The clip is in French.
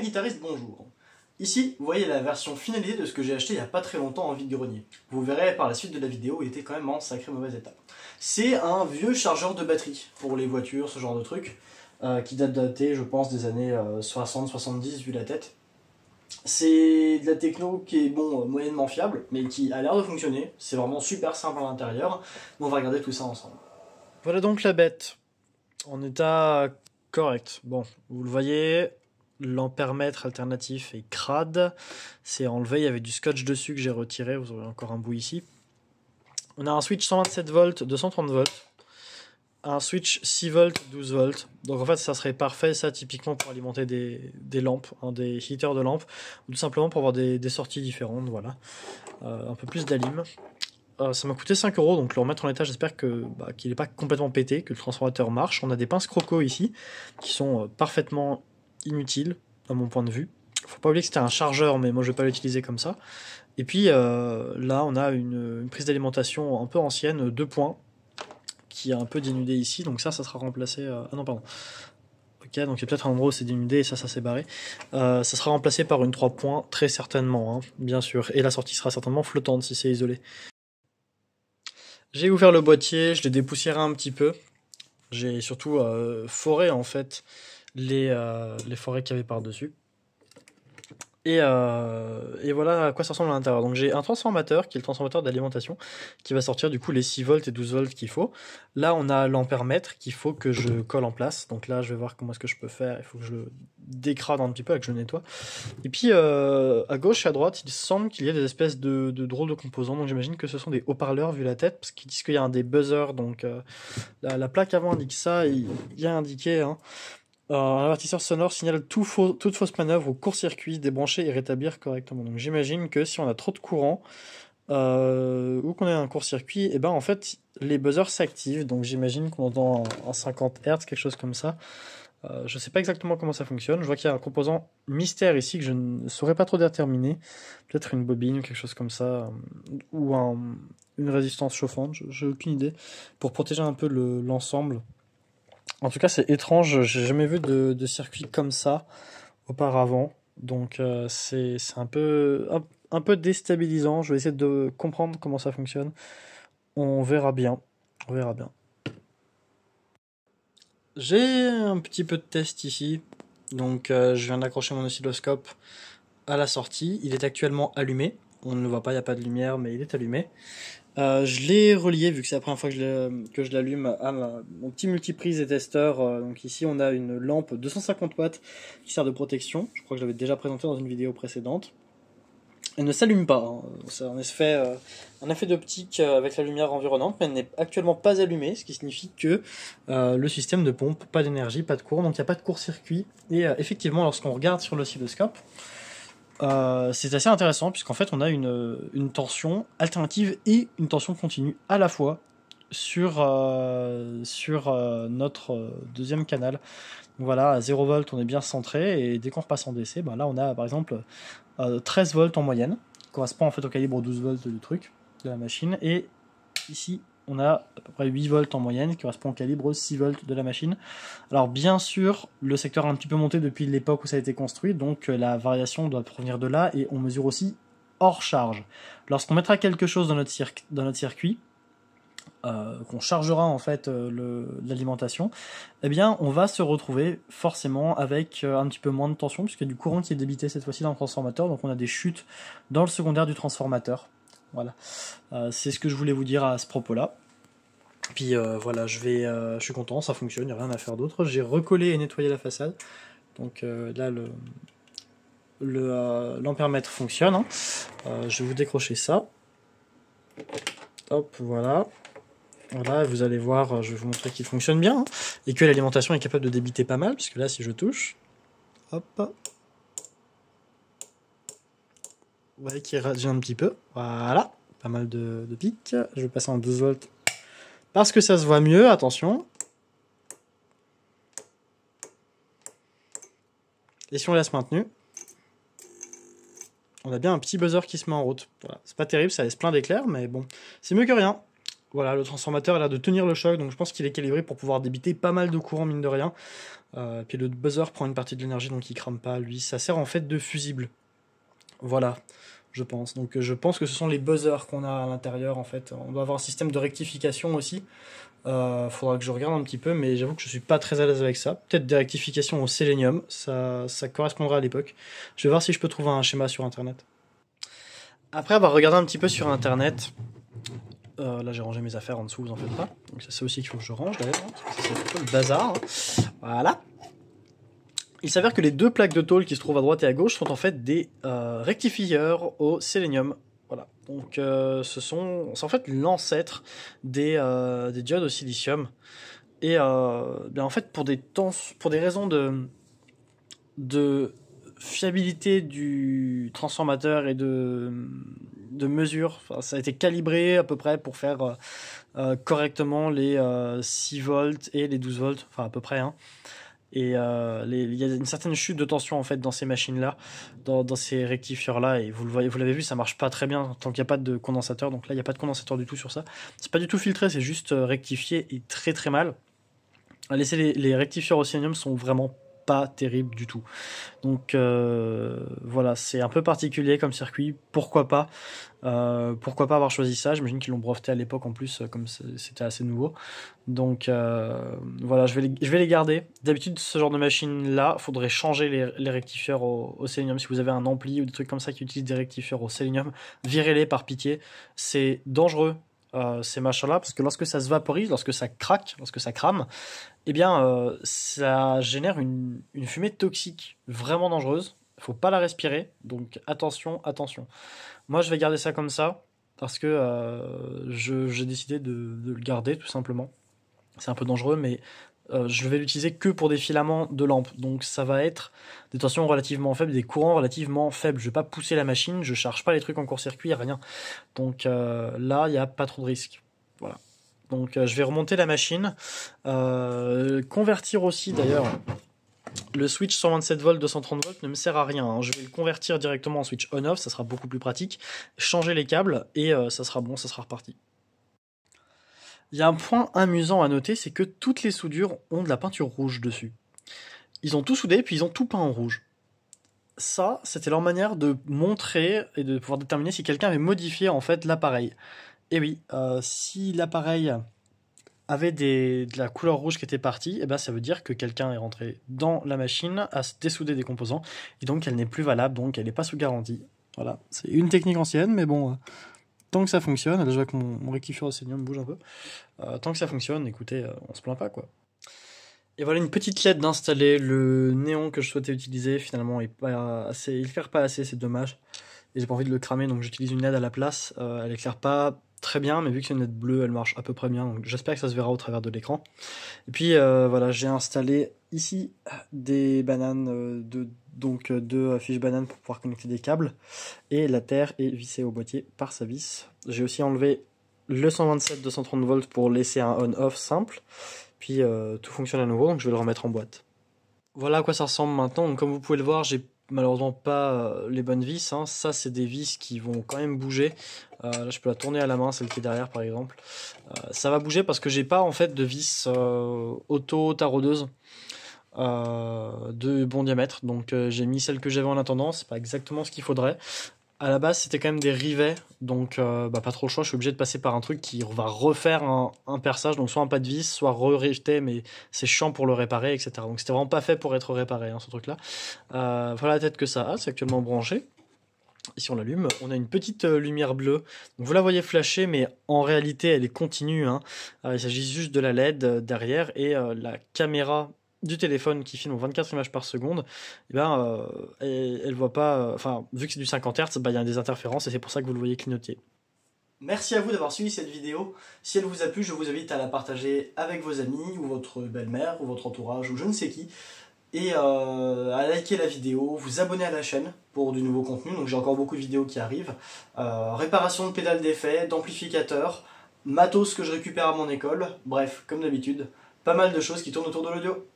Guitariste, bonjour. Ici, vous voyez la version finalisée de ce que j'ai acheté il n'y a pas très longtemps en vide-grenier. Vous verrez par la suite de la vidéo, il était quand même en sacré mauvais état. C'est un vieux chargeur de batterie pour les voitures, ce genre de truc, euh, qui date daté, je pense, des années 60-70 euh, vu la tête. C'est de la techno qui est, bon, moyennement fiable, mais qui a l'air de fonctionner. C'est vraiment super simple à l'intérieur. On va regarder tout ça ensemble. Voilà donc la bête. En état correct. Bon, vous le voyez, l'ampèremètre alternatif est crade. C'est enlevé, il y avait du scotch dessus que j'ai retiré, vous aurez encore un bout ici. On a un switch 127 volts, 230 volts. Un switch 6 volts, 12 volts. Donc en fait, ça serait parfait, ça, typiquement pour alimenter des, lampes, hein, des heaters de lampes, ou tout simplement pour avoir des, sorties différentes, voilà. Euh, un peu plus d'alim. Euh, ça m'a coûté 5 euros, donc le remettre en état, j'espère que bah, qu'il n'est pas complètement pété, que le transformateur marche. On a des pinces croco ici, qui sont euh, parfaitement inutile, à mon point de vue. Faut pas oublier que c'était un chargeur, mais moi je vais pas l'utiliser comme ça. Et puis euh, là, on a une, prise d'alimentation un peu ancienne, deux points, qui est un peu dénudée ici. Donc ça, ça sera remplacé. Euh, ah non, pardon. Ok, donc il y a peut-être un endroit où c'est dénudé et ça, ça s'est barré. Euh, ça sera remplacé par une trois points, très certainement, hein, bien sûr. Et la sortie sera certainement flottante si c'est isolé. J'ai ouvert le boîtier, je l'ai dépoussiéré un petit peu. J'ai surtout foré en fait les, euh, les forêts qu'il y avait par-dessus. Euh, et, voilà à quoi ça ressemble à l'intérieur. Donc j'ai un transformateur qui est le transformateur d'alimentation qui va sortir du coup les 6 volts et 12 volts qu'il faut. Là on a l'ampère-mètre qu'il faut que je colle en place. Donc là je vais voir comment est-ce que je peux faire. Il faut que je le décrade un petit peu et que je le nettoie. Et puis euh, à gauche et à droite il semble qu'il y ait des espèces de, de drôles de composants. Donc j'imagine que ce sont des haut-parleurs vu la tête parce qu'ils disent qu'il y a un des buzzers. Donc la, plaque avant indique ça, il, y a indiqué. Hein un avertisseur sonore signale toute fausse manœuvre ou court-circuit, débrancher et rétablir correctement. Donc j'imagine que si on a trop de courant euh, ou qu'on a un court-circuit, et eh ben en fait les buzzers s'activent. Donc j'imagine qu'on entend en 50 Hz, quelque chose comme ça. Euh, je ne sais pas exactement comment ça fonctionne. Je vois qu'il y a un composant mystère ici que je ne saurais pas trop déterminer. Peut-être une bobine, ou quelque chose comme ça, euh, ou une résistance chauffante, j'ai aucune idée, pour protéger un peu l'ensemble. En tout cas, c'est étrange. J'ai jamais vu de, circuit comme ça auparavant. Donc, euh, c'est un peu, un, peu déstabilisant. Je vais essayer de comprendre comment ça fonctionne. On verra bien. On verra bien. J'ai un petit peu de test ici. Donc, euh, je viens d'accrocher mon oscilloscope à la sortie. Il est actuellement allumé. On ne le voit pas, il n'y a pas de lumière, mais il est allumé. Euh, je l'ai relié, vu que c'est la première fois que je l'allume, à mon petit multiprise et testeur. Euh, donc ici, on a une lampe 250 watts qui sert de protection. Je crois que je l'avais déjà présenté dans une vidéo précédente. Elle ne s'allume pas. ça hein. C'est en effet euh, un effet d'optique avec la lumière environnante, mais elle n'est actuellement pas allumée, ce qui signifie que le système ne pompe pas d'énergie, pas de courant, donc il n'y a pas de court-circuit. Et effectivement, lorsqu'on regarde sur l'oscilloscope, euh, c'est assez intéressant puisqu'en fait on a une, tension alternative et une tension continue à la fois sur, euh, sur euh, notre deuxième canal. Donc voilà, à 0 volt on est bien centré et dès qu'on repasse en DC, ben là on a par exemple 13 volts en moyenne, qui correspond en fait au calibre 12 volts du truc, de la machine, et ici on a à peu près 8 volts en moyenne, qui correspond au calibre 6 volts de la machine. Alors bien sûr, le secteur a un petit peu monté depuis l'époque où ça a été construit, donc euh, la variation doit provenir de là, et on mesure aussi hors charge. Lorsqu'on mettra quelque chose dans notre, circuit, euh, qu'on chargera en fait euh, l'alimentation, eh bien on va se retrouver forcément avec un petit peu moins de tension puisqu'il y a du courant qui est débité cette fois-ci dans le transformateur, donc on a des chutes dans le secondaire du transformateur voilà. Euh, c'est ce que je voulais vous dire à ce propos-là. Puis euh, voilà, je, vais, euh, je suis content, ça fonctionne, il n'y a rien à faire d'autre. J'ai recollé et nettoyé la façade. Donc là, le, le fonctionne. Hein. je vais vous décrocher ça. Hop, voilà. Voilà, vous allez voir, je vais vous montrer qu'il fonctionne bien hein, et que l'alimentation est capable de débiter pas mal, puisque là, si je touche, hop, voyez qui réagit un petit peu. Voilà, pas mal de, de pics. Je vais passer en 12 volts parce que ça se voit mieux, attention. Et si on laisse maintenu, on a bien un petit buzzer qui se met en route. Voilà. C'est pas terrible, ça laisse plein d'éclairs, mais bon, c'est mieux que rien. Voilà, le transformateur a l'air de tenir le choc, donc je pense qu'il est calibré pour pouvoir débiter pas mal de courant, mine de rien. Euh, puis le buzzer prend une partie de l'énergie, donc il crame pas, lui. Ça sert en fait de fusible. Voilà, je pense. Donc euh, je pense que ce sont les buzzers qu'on a à l'intérieur en fait. On doit avoir un système de rectification aussi. Euh, faudra que je regarde un petit peu, mais j'avoue que je suis pas très à l'aise avec ça. Peut-être des rectifications au sélénium, ça, correspondra à l'époque. Je vais voir si je peux trouver un schéma sur internet. Après avoir regardé un petit peu sur internet, euh, là j'ai rangé mes affaires en dessous, vous en faites pas. Donc ça c'est aussi qu'il faut que je range d'ailleurs, hein, c'est un peu le bazar. Hein. Voilà. Il s'avère que les deux plaques de tôle qui se trouvent à droite et à gauche sont en fait des euh, rectifieurs au sélénium. Voilà. Donc euh, ce sont, c'est en fait l'ancêtre des, euh, diodes au silicium. Et ben, en fait pour des pour des raisons de fiabilité du transformateur et de de mesure, ça a été calibré à peu près pour faire correctement les 6 volts et les 12 volts, enfin à peu près. Hein. Et euh, il y a une certaine chute de tension en fait dans ces machines-là, dans, ces rectifieurs-là. Et vous l'avez vu, ça marche pas très bien tant qu'il n'y a pas de condensateur. Donc là, il n'y a pas de condensateur du tout sur ça. C'est pas du tout filtré, c'est juste euh, rectifié et très très mal. les, les rectifieurs au sont vraiment pas terrible du tout. Donc euh, voilà, c'est un peu particulier comme circuit. Pourquoi pas euh, Pourquoi pas avoir choisi ça J'imagine qu'ils l'ont breveté à l'époque en plus, euh, comme c'était assez nouveau. Donc voilà, je vais les, les garder. D'habitude, ce genre de machine-là, faudrait changer les, rectifieurs au, au Si vous avez un ampli ou des trucs comme ça qui utilisent des rectifieurs au sélénium, virer les par pitié. C'est dangereux euh, ces machins-là, parce que lorsque ça se vaporise, lorsque ça craque, lorsque ça crame, eh bien, euh, ça génère une, fumée toxique vraiment dangereuse. Il Faut pas la respirer, donc attention, attention. Moi, je vais garder ça comme ça parce que euh, j'ai décidé de, de, le garder tout simplement. C'est un peu dangereux, mais euh, je vais l'utiliser que pour des filaments de lampe. Donc ça va être des tensions relativement faibles, des courants relativement faibles. Je ne vais pas pousser la machine, je charge pas les trucs en court-circuit, rien. Donc euh, là, il n'y a pas trop de risques. Voilà. Donc euh, je vais remonter la machine, convertir aussi d'ailleurs. Le switch 127 volts 230 v ne me sert à rien. Hein. Je vais le convertir directement en switch on/off, ça sera beaucoup plus pratique. Changer les câbles et ça sera bon, ça sera reparti. Il y a un point amusant à noter, c'est que toutes les soudures ont de la peinture rouge dessus. Ils ont tout soudé, puis ils ont tout peint en rouge. Ça, c'était leur manière de montrer et de pouvoir déterminer si quelqu'un avait modifié en fait l'appareil. Et eh oui, euh, si l'appareil avait des, de la couleur rouge qui était partie, eh ben ça veut dire que quelqu'un est rentré dans la machine, se dessouder des composants, et donc elle n'est plus valable, donc elle n'est pas sous garantie. Voilà, c'est une technique ancienne, mais bon, euh, tant que ça fonctionne, déjà que mon, mon rectifieur Selenium bouge un peu, euh, tant que ça fonctionne, écoutez, euh, on se plaint pas quoi. Et voilà une petite LED d'installer. Le néon que je souhaitais utiliser finalement il ne assez, il pas assez, c'est dommage. Et j'ai pas envie de le cramer, donc j'utilise une LED à la place. Euh, elle éclaire pas très bien, mais vu que c'est une LED bleue, elle marche à peu près bien. Donc j'espère que ça se verra au travers de l'écran. Et puis voilà, j'ai installé ici des bananes de donc euh, deux fiches bananes pour pouvoir connecter des câbles. Et la terre est vissée au boîtier par sa vis. J'ai aussi enlevé le 127-230 volts pour laisser un on-off simple. Puis euh, tout fonctionne à nouveau, donc je vais le remettre en boîte. Voilà à quoi ça ressemble maintenant. comme vous pouvez le voir, j'ai malheureusement pas euh, les bonnes vis. Hein. Ça, c'est des vis qui vont quand même bouger. là, je peux la tourner à la main, celle qui est derrière, par exemple. ça va bouger parce que j'ai pas en fait de vis auto-tarodeuse. Euh, de bon diamètre. Donc euh, j'ai mis celle que j'avais en attendant, c'est pas exactement ce qu'il faudrait. À la base, c'était quand même des rivets, donc euh, bah, pas trop le choix. Je suis obligé de passer par un truc qui va refaire un, perçage, donc soit un pas de vis, soit rejeté. mais c'est chiant pour le réparer, etc. Donc c'était vraiment pas fait pour être réparé, hein, ce truc-là. voilà la tête que ça a, c'est actuellement branché. ici on l'allume, on a une petite lumière bleue. vous la voyez flasher, mais en réalité, elle est continue. Hein. il s'agit juste de la LED derrière et la caméra du téléphone qui filme en 24 images par seconde, eh ben, euh, et ben, elle voit pas. Euh, enfin, vu que c'est du 50 Hz, bah, il y a des interférences et c'est pour ça que vous le voyez clignoter. Merci à vous d'avoir suivi cette vidéo. Si elle vous a plu, je vous invite à la partager avec vos amis ou votre belle-mère ou votre entourage ou je ne sais qui. Et euh, à liker la vidéo, vous abonner à la chaîne pour du nouveau contenu. Donc j'ai encore beaucoup de vidéos qui arrivent. réparation de pédales d'effet, d'amplificateur, matos que je récupère à mon école. Bref, comme d'habitude, pas mal de choses qui tournent autour de l'audio.